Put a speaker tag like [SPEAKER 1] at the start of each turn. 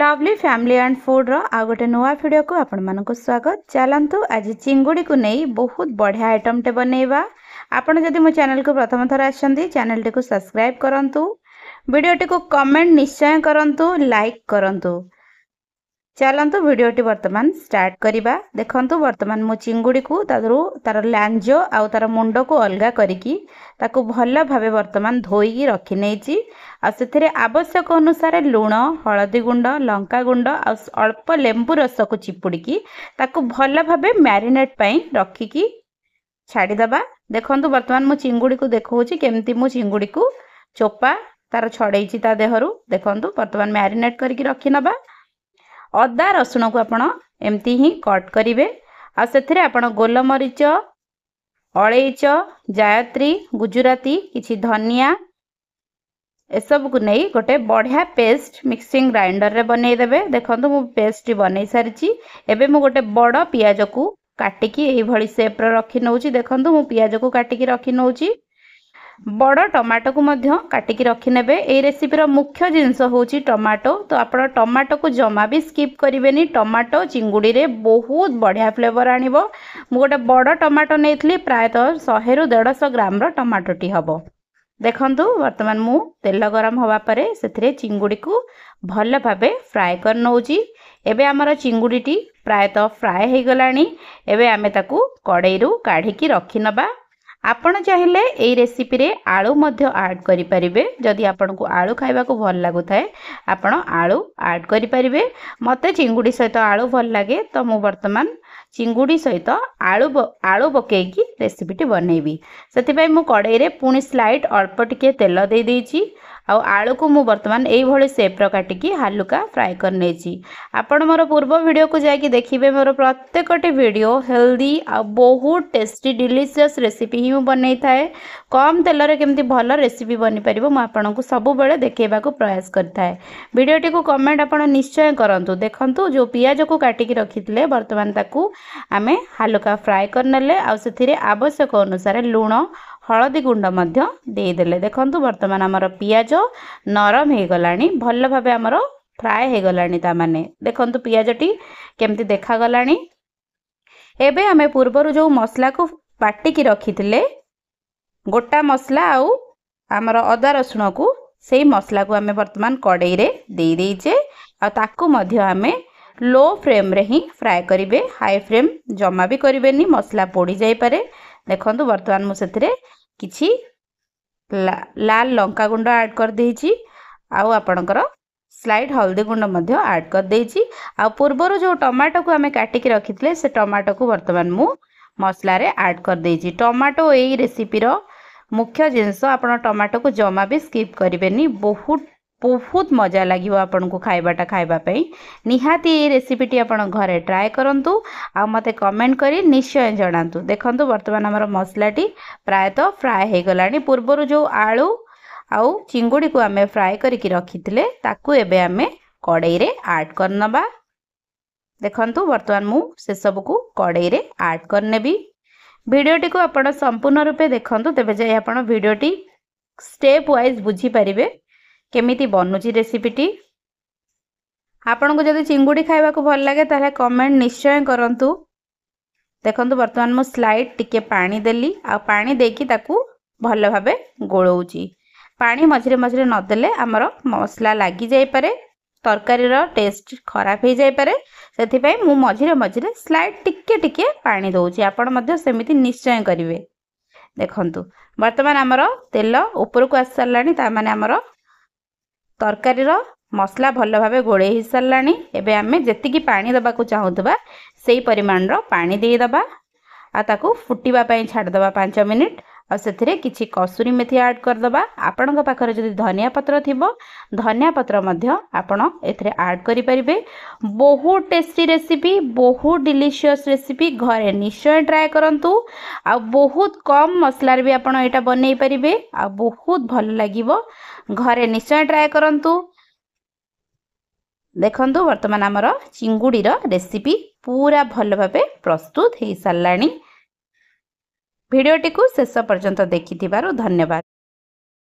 [SPEAKER 1] lovely family and ଫୁଡ଼୍ର ଆଉ ଗୋଟେ ନୂଆ ଭିଡ଼ିଓକୁ ଆପଣମାନଙ୍କୁ ସ୍ୱାଗତ ଚାଲନ୍ତୁ ଆଜି ଚିଙ୍ଗୁଡ଼ିକୁ ନେଇ ବହୁତ ବଢ଼ିଆ ଆଇଟମ୍ଟେ ବନେଇବା ଆପଣ ଯଦି ମୋ ଚ୍ୟାନେଲକୁ ପ୍ରଥମ ଥର ଆସିଛନ୍ତି ଚ୍ୟାନେଲଟିକୁ ସବସ୍କ୍ରାଇବ୍ କରନ୍ତୁ ଭିଡ଼ିଓଟିକୁ କମେଣ୍ଟ ନିଶ୍ଚୟ କରନ୍ତୁ ଲାଇକ୍ କରନ୍ତୁ ଚାଲନ୍ତୁ ଭିଡ଼ିଓଟି ବର୍ତ୍ତମାନ ଷ୍ଟାର୍ଟ କରିବା ଦେଖନ୍ତୁ ବର୍ତ୍ତମାନ ମୁଁ ଚିଙ୍ଗୁଡ଼ିକୁ ତାଦେହରୁ ତା'ର ଲାଞ୍ଜ ଆଉ ତା'ର ମୁଣ୍ଡକୁ ଅଲଗା କରିକି ତାକୁ ଭଲ ଭାବେ ବର୍ତ୍ତମାନ ଧୋଇକି ରଖିନେଇଛି ଆଉ ସେଥିରେ ଆବଶ୍ୟକ ଅନୁସାରେ ଲୁଣ ହଳଦୀ ଗୁଣ୍ଡ ଲଙ୍କାଗୁଣ୍ଡ ଆଉ ଅଳ୍ପ ଲେମ୍ବୁ ରସକୁ ଚିପୁଡ଼ିକି ତାକୁ ଭଲ ଭାବେ ମ୍ୟାରିନେଟ୍ ପାଇଁ ରଖିକି ଛାଡ଼ିଦେବା ଦେଖନ୍ତୁ ବର୍ତ୍ତମାନ ମୁଁ ଚିଙ୍ଗୁଡ଼ିକୁ ଦେଖାଉଛି କେମିତି ମୁଁ ଚିଙ୍ଗୁଡ଼ିକୁ ଚୋପା ତା'ର ଛଡ଼େଇଛି ତା ଦେହରୁ ଦେଖନ୍ତୁ ବର୍ତ୍ତମାନ ମ୍ୟାରିନେଟ୍ କରିକି ରଖିନେବା ଅଦା ରସୁଣକୁ ଆପଣ ଏମିତି ହିଁ କଟ୍ କରିବେ ଆଉ ସେଥିରେ ଆପଣ ଗୋଲମରିଚ ଅଳେଇଚ ଜାୟତ୍ରୀ ଗୁଜୁରାତି କିଛି ଧନିଆ ଏସବୁକୁ ନେଇ ଗୋଟେ ବଢ଼ିଆ ପେଷ୍ଟ ମିକ୍ସିଂ ଗ୍ରାଇଣ୍ଡରରେ ବନେଇଦେବେ ଦେଖନ୍ତୁ ମୁଁ ପେଷ୍ଟଟି ବନେଇ ସାରିଛି ଏବେ ମୁଁ ଗୋଟେ ବଡ଼ ପିଆଜକୁ କାଟିକି ଏହିଭଳି ସେପ୍ରେ ରଖି ନେଉଛି ଦେଖନ୍ତୁ ମୁଁ ପିଆଜକୁ କାଟିକି ରଖି ନେଉଛି ବଡ଼ ଟମାଟୋକୁ ମଧ୍ୟ କାଟିକି ରଖିନେବେ ଏଇ ରେସିପିର ମୁଖ୍ୟ ଜିନିଷ ହେଉଛି ଟମାଟୋ ତ ଆପଣ ଟମାଟୋକୁ ଜମା ବି ସ୍କିପ୍ କରିବେନି ଟମାଟୋ ଚିଙ୍ଗୁଡ଼ିରେ ବହୁତ ବଢ଼ିଆ ଫ୍ଲେଭର ଆଣିବ ମୁଁ ଗୋଟେ ବଡ଼ ଟମାଟୋ ନେଇଥିଲି ପ୍ରାୟତଃ ଶହେରୁ ଦେଢ଼ଶହ ଗ୍ରାମର ଟମାଟୋଟି ହେବ ଦେଖନ୍ତୁ ବର୍ତ୍ତମାନ ମୁଁ ତେଲ ଗରମ ହେବା ପରେ ସେଥିରେ ଚିଙ୍ଗୁଡ଼ିକୁ ଭଲ ଭାବେ ଫ୍ରାଏ କରି ନେଉଛି ଏବେ ଆମର ଚିଙ୍ଗୁଡ଼ିଟି ପ୍ରାୟତଃ ଫ୍ରାଏ ହୋଇଗଲାଣି ଏବେ ଆମେ ତାକୁ କଡ଼େଇରୁ କାଢ଼ିକି ରଖିନେବା ଆପଣ ଚାହିଁଲେ ଏଇ ରେସିପିରେ ଆଳୁ ମଧ୍ୟ ଆଡ଼୍ କରିପାରିବେ ଯଦି ଆପଣଙ୍କୁ ଆଳୁ ଖାଇବାକୁ ଭଲ ଲାଗୁଥାଏ ଆପଣ ଆଳୁ ଆଡ଼୍ କରିପାରିବେ ମୋତେ ଚିଙ୍ଗୁଡ଼ି ସହିତ ଆଳୁ ଭଲ ଲାଗେ ତ ମୁଁ ବର୍ତ୍ତମାନ ଚିଙ୍ଗୁଡ଼ି ସହିତ ଆଳୁ ଆଳୁ ପକାଇକି ରେସିପିଟି ବନେଇବି ସେଥିପାଇଁ ମୁଁ କଡ଼େଇରେ ପୁଣି ସ୍ଲାଇଟ୍ ଅଳ୍ପ ଟିକିଏ ତେଲ ଦେଇଦେଇଛି आलु को मुतमान यही सेप्र काटिक हालुका फ्राए कर आपण पूर्व भिड को जैक देखिए मोर प्रत्येक भिड हेल्दी आ बहुत टेस्टी डिलीसीयस रेसीपी ही बनई कम तेल रमी भल रेसीपी बनी पार मुण को सब बड़े देखेवाक प्रयास करें भिडटी को कमेंट आप निश्चय करूँ देखूँ जो पिज को काटिकी रखी थे बर्तमान आम हालुका फ्राए करने आवश्यक अनुसार लुण ହଳଦୀ ଗୁଣ୍ଡ ମଧ୍ୟ ଦେଇଦେଲେ ଦେଖନ୍ତୁ ବର୍ତ୍ତମାନ ଆମର ପିଆଜ ନରମ ହୋଇଗଲାଣି ଭଲ ଭାବେ ଆମର ଫ୍ରାଏ ହୋଇଗଲାଣି ତାମାନେ ଦେଖନ୍ତୁ ପିଆଜଟି କେମିତି ଦେଖାଗଲାଣି ଏବେ ଆମେ ପୂର୍ବରୁ ଯେଉଁ ମସଲାକୁ ବାଟିକି ରଖିଥିଲେ ଗୋଟା ମସଲା ଆଉ ଆମର ଅଦା ରସୁଣକୁ ସେଇ ମସଲାକୁ ଆମେ ବର୍ତ୍ତମାନ କଡ଼େଇରେ ଦେଇଦେଇଛେ ଆଉ ତାକୁ ମଧ୍ୟ ଆମେ ଲୋ ଫ୍ଲେମ୍ରେ ହିଁ ଫ୍ରାଏ କରିବେ ହାଇ ଫ୍ଲେମ୍ ଜମା ବି କରିବେନି ମସଲା ପୋଡ଼ିଯାଇପାରେ ଦେଖନ୍ତୁ ବର୍ତ୍ତମାନ ମୁଁ ସେଥିରେ କିଛି ଲାଲ ଲଙ୍କା ଗୁଣ୍ଡ ଆଡ଼୍ କରିଦେଇଛି ଆଉ ଆପଣଙ୍କର ସ୍ଲାଇଡ଼୍ ହଳଦୀ ଗୁଣ୍ଡ ମଧ୍ୟ ଆଡ଼୍ କରିଦେଇଛି ଆଉ ପୂର୍ବରୁ ଯେଉଁ ଟମାଟୋକୁ ଆମେ କାଟିକି ରଖିଥିଲେ ସେ ଟମାଟୋକୁ ବର୍ତ୍ତମାନ ମୁଁ ମସଲାରେ ଆଡ଼୍ କରିଦେଇଛି ଟମାଟୋ ଏଇ ରେସିପିର ମୁଖ୍ୟ ଜିନିଷ ଆପଣ ଟମାଟୋକୁ ଜମା ବି ସ୍କିପ୍ କରିବେନି ବହୁତ ବହୁତ ମଜା ଲାଗିବ ଆପଣଙ୍କୁ ଖାଇବାଟା ଖାଇବା ପାଇଁ ନିହାତି ଏଇ ରେସିପିଟି ଆପଣ ଘରେ ଟ୍ରାଏ କରନ୍ତୁ ଆଉ ମୋତେ କମେଣ୍ଟ କରି ନିଶ୍ଚୟ ଜଣାନ୍ତୁ ଦେଖନ୍ତୁ ବର୍ତ୍ତମାନ ଆମର ମସଲାଟି ପ୍ରାୟତଃ ଫ୍ରାଏ ହୋଇଗଲାଣି ପୂର୍ବରୁ ଯେଉଁ ଆଳୁ ଆଉ ଚିଙ୍ଗୁଡ଼ିକୁ ଆମେ ଫ୍ରାଏ କରିକି ରଖିଥିଲେ ତାକୁ ଏବେ ଆମେ କଡ଼େଇରେ ଆଡ଼୍ କରିନେବା ଦେଖନ୍ତୁ ବର୍ତ୍ତମାନ ମୁଁ ସେସବୁକୁ କଡ଼େଇରେ ଆଡ଼୍ କରିନେବି ଭିଡ଼ିଓଟିକୁ ଆପଣ ସମ୍ପୂର୍ଣ୍ଣ ରୂପେ ଦେଖନ୍ତୁ ତେବେ ଯାଇ ଆପଣ ଭିଡ଼ିଓଟି ଷ୍ଟେପ୍ ୱାଇଜ୍ ବୁଝିପାରିବେ କେମିତି ବନୁଛି ରେସିପିଟି ଆପଣଙ୍କୁ ଯଦି ଚିଙ୍ଗୁଡ଼ି ଖାଇବାକୁ ଭଲ ଲାଗେ ତାହେଲେ କମେଣ୍ଟ ନିଶ୍ଚୟ କରନ୍ତୁ ଦେଖନ୍ତୁ ବର୍ତ୍ତମାନ ମୁଁ ସ୍ଲାଇଡ଼ ଟିକେ ପାଣି ଦେଲି ଆଉ ପାଣି ଦେଇକି ତାକୁ ଭଲ ଭାବେ ଗୋଳଉଛି ପାଣି ମଝିରେ ମଝିରେ ନଦେଲେ ଆମର ମସଲା ଲାଗିଯାଇପାରେ ତରକାରୀର ଟେଷ୍ଟ ଖରାପ ହୋଇଯାଇପାରେ ସେଥିପାଇଁ ମୁଁ ମଝିରେ ମଝିରେ ସ୍ଲାଇଡ଼ ଟିକେ ଟିକେ ପାଣି ଦେଉଛି ଆପଣ ମଧ୍ୟ ସେମିତି ନିଶ୍ଚୟ କରିବେ ଦେଖନ୍ତୁ ବର୍ତ୍ତମାନ ଆମର ତେଲ ଉପରକୁ ଆସି ସାରିଲାଣି ତା ମାନେ ଆମର ତରକାରୀର ମସଲା ଭଲ ଭାବେ ଗୋଳେଇ ହୋଇସାରିଲାଣି ଏବେ ଆମେ ଯେତିକି ପାଣି ଦେବାକୁ ଚାହୁଁଥିବା ସେହି ପରିମାଣର ପାଣି ଦେଇଦେବା ଆଉ ତାକୁ ଫୁଟିବା ପାଇଁ ଛାଡ଼ିଦେବା ପାଞ୍ଚ ମିନିଟ୍ ଆଉ ସେଥିରେ କିଛି କସୁରୀ ମେଥି ଆଡ଼୍ କରିଦେବା ଆପଣଙ୍କ ପାଖରେ ଯଦି ଧନିଆ ପତ୍ର ଥିବ ଧନିଆ ପତ୍ର ମଧ୍ୟ ଆପଣ ଏଥିରେ ଆଡ଼୍ କରିପାରିବେ ବହୁତ ଟେଷ୍ଟି ରେସିପି ବହୁ ଡିଲିସିୟସ୍ ରେସିପି ଘରେ ନିଶ୍ଚୟ ଟ୍ରାଏ କରନ୍ତୁ ଆଉ ବହୁତ କମ୍ ମସଲାରେ ବି ଆପଣ ଏଇଟା ବନେଇ ପାରିବେ ଆଉ ବହୁତ ଭଲ ଲାଗିବ ଘରେ ନିଶ୍ଚୟ ଟ୍ରାଏ କରନ୍ତୁ ଦେଖନ୍ତୁ ବର୍ତ୍ତମାନ ଆମର ଚିଙ୍ଗୁଡ଼ିର ରେସିପି ପୁରା ଭଲ ଭାବେ ପ୍ରସ୍ତୁତ ହୋଇସାରିଲାଣି ଭିଡ଼ିଓଟିକୁ ଶେଷ ପର୍ଯ୍ୟନ୍ତ ଦେଖିଥିବାରୁ ଧନ୍ୟବାଦ